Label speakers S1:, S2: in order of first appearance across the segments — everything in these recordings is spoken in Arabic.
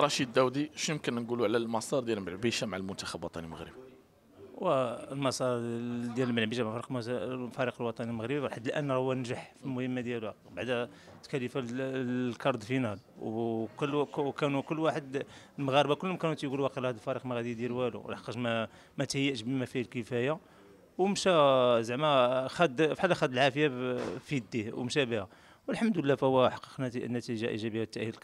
S1: رشيد داودي شو يمكن نقولوا على المسار ديال مرعبيشه مع المنتخب الوطني المغربي
S2: والمسار ديال المنعبيشه مع فريق الفريق الوطني المغربي لحد الان هو نجح في المهمه ديالو بعد تكاليف الكارد فينال وكل وكانوا كل واحد المغاربه كلهم كانوا تيقولوا واقيلا هذا الفريق ما غادي يدير والو لحقاش ما ما تهيأش بما فيه الكفايه ومشى زعما خد بحال خد العافيه في يديه ومشى بها والحمد لله فهو حقق نتيجه ايجابيه التاهيل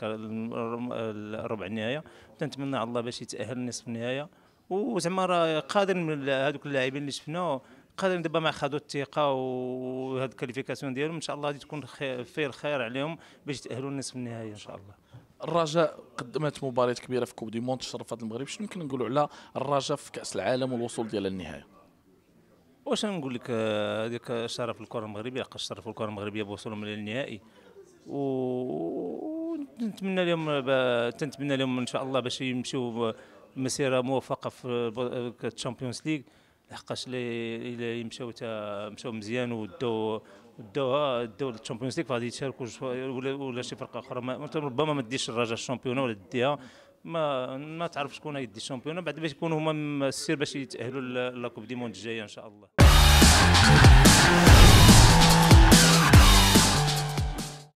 S2: ربع النهائي تنتمنى على الله باش يتاهل نصف النهائي وزعما راه قادر من هذوك اللاعبين اللي شفنا قادرين دابا ما خذوا الثقه وهاد الكاليفيكاسيون ديالهم ان شاء الله غادي تكون في الخير عليهم باش يتاهلوا لنصف النهائي ان شاء الله
S1: الرجاء قدمت مباريات كبيره في كوب دي مونت تشرفت المغرب شنو يمكن نقولوا على الرجاء في كاس العالم والوصول ديالها للنهايه
S2: واش نقول لك هذاك شرف الكره المغربيه لقى شرف الكره المغربيه بوصولهم للنهائي ونتمنى لهم تنتمنى لهم ان شاء الله باش يمشيو مسيره موفقه في الشامبيونز ليغ لحقاش الى يمشاو تا مشاو مزيان ودوا ودوا داو الشامبيونز ليغ غادي يتشاركوا ولا شي فرقه اخرى ربما ما ديش الرجاء الشامبيون ولا ديها ما ما تعرف شكون يدي الشامبيون بعد باش يكونوا هما السير باش يتاهلوا لاكوب دي موند الجايه ان شاء الله